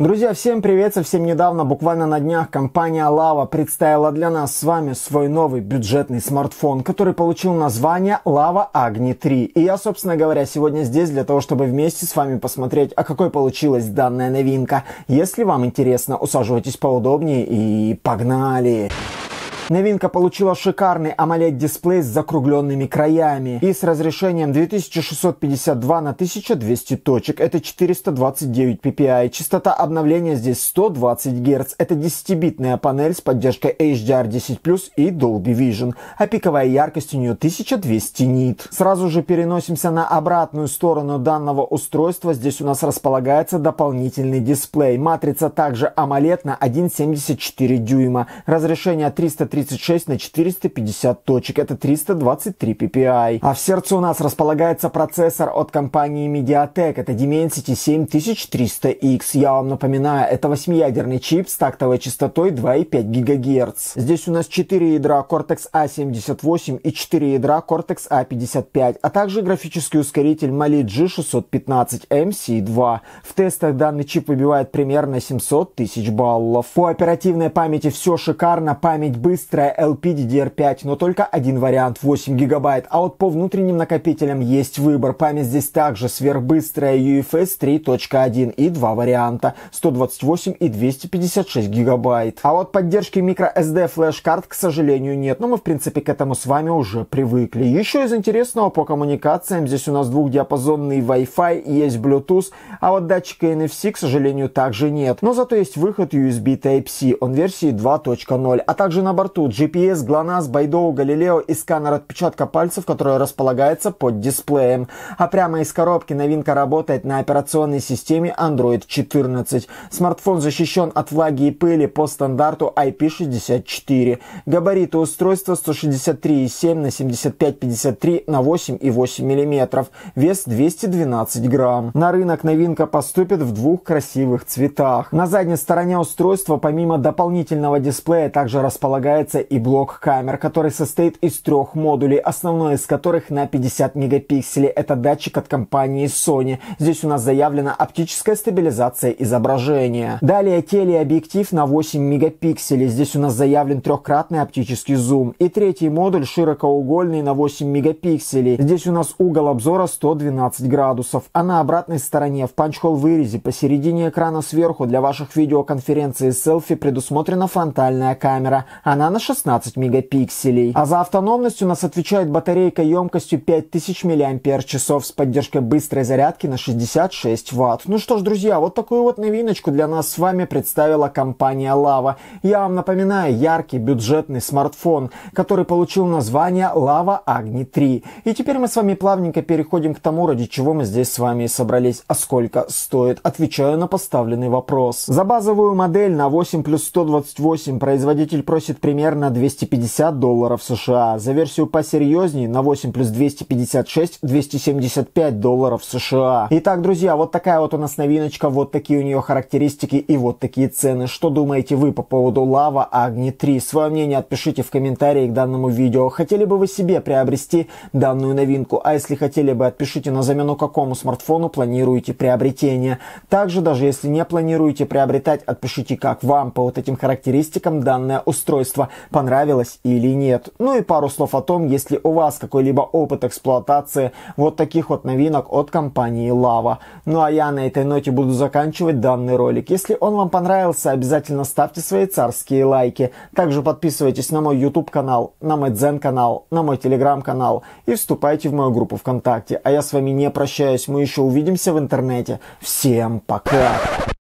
Друзья, всем привет! Совсем недавно, буквально на днях, компания Lava представила для нас с вами свой новый бюджетный смартфон, который получил название Lava Agni 3. И я, собственно говоря, сегодня здесь для того, чтобы вместе с вами посмотреть, а какой получилась данная новинка. Если вам интересно, усаживайтесь поудобнее и погнали! Погнали! Новинка получила шикарный AMOLED-дисплей с закругленными краями и с разрешением 2652 на 1200 точек. Это 429 ppi. Частота обновления здесь 120 Гц. Это 10-битная панель с поддержкой HDR10+, и Dolby Vision, а пиковая яркость у нее 1200 нит. Сразу же переносимся на обратную сторону данного устройства. Здесь у нас располагается дополнительный дисплей. Матрица также AMOLED на 1,74 дюйма. Разрешение 330 436 на 450 точек. Это 323 ppi. А в сердце у нас располагается процессор от компании Mediatek. Это Dimensity 7300X. Я вам напоминаю, это восьмиядерный чип с тактовой частотой 2,5 ГГц. Здесь у нас 4 ядра Cortex-A78 а и 4 ядра Cortex-A55, а, а также графический ускоритель Mali G615MC2. Эм в тестах данный чип выбивает примерно 700 тысяч баллов. По оперативной памяти все шикарно, память быстрая, быстрая LPDDR5, но только один вариант 8 гигабайт, а вот по внутренним накопителям есть выбор. Память здесь также сверхбыстрая UFS 3.1 и два варианта 128 и 256 гигабайт. А вот поддержки microSD флеш-карт, к сожалению, нет, но мы в принципе к этому с вами уже привыкли. Еще из интересного по коммуникациям здесь у нас двухдиапазонный Wi-Fi, есть Bluetooth, а вот датчика NFC, к сожалению, также нет. Но зато есть выход USB Type-C, он версии 2.0, а также на борту тут GPS, Glonass, Байдоу, Галилео и сканер отпечатка пальцев, который располагается под дисплеем. А прямо из коробки новинка работает на операционной системе Android 14. Смартфон защищен от влаги и пыли по стандарту IP64. Габариты устройства 163,7 на 75,53 на 8,8 мм. Вес 212 грамм. На рынок новинка поступит в двух красивых цветах. На задней стороне устройства помимо дополнительного дисплея также располагается развивается и блок камер, который состоит из трех модулей, основной из которых на 50 мегапикселей. Это датчик от компании Sony. Здесь у нас заявлена оптическая стабилизация изображения. Далее телеобъектив на 8 мегапикселей. Здесь у нас заявлен трехкратный оптический зум. И третий модуль широкоугольный на 8 мегапикселей. Здесь у нас угол обзора 112 градусов. А на обратной стороне в панчхол вырезе посередине экрана сверху для ваших видеоконференций и селфи предусмотрена фронтальная камера. Она на 16 мегапикселей. А за автономностью нас отвечает батарейка емкостью 5000 мАч с поддержкой быстрой зарядки на 66 Вт. Ну что ж, друзья, вот такую вот новиночку для нас с вами представила компания Lava. Я вам напоминаю, яркий бюджетный смартфон, который получил название Lava Agni 3. И теперь мы с вами плавненько переходим к тому, ради чего мы здесь с вами и собрались. А сколько стоит? Отвечаю на поставленный вопрос. За базовую модель на 8 плюс 128 производитель просит примерно примерно 250 долларов США. За версию посерьезней на 8 плюс 256 275 долларов США. Итак, друзья, вот такая вот у нас новиночка, вот такие у нее характеристики и вот такие цены. Что думаете вы по поводу Lava Agni 3? Свое мнение отпишите в комментарии к данному видео. Хотели бы вы себе приобрести данную новинку? А если хотели бы, отпишите на замену какому смартфону планируете приобретение. Также, даже если не планируете приобретать, отпишите, как вам по вот этим характеристикам данное устройство понравилось или нет. Ну и пару слов о том, если у вас какой-либо опыт эксплуатации вот таких вот новинок от компании Lava. Ну а я на этой ноте буду заканчивать данный ролик. Если он вам понравился, обязательно ставьте свои царские лайки. Также подписывайтесь на мой YouTube канал, на мой Zen канал, на мой Telegram канал и вступайте в мою группу ВКонтакте. А я с вами не прощаюсь, мы еще увидимся в интернете. Всем пока!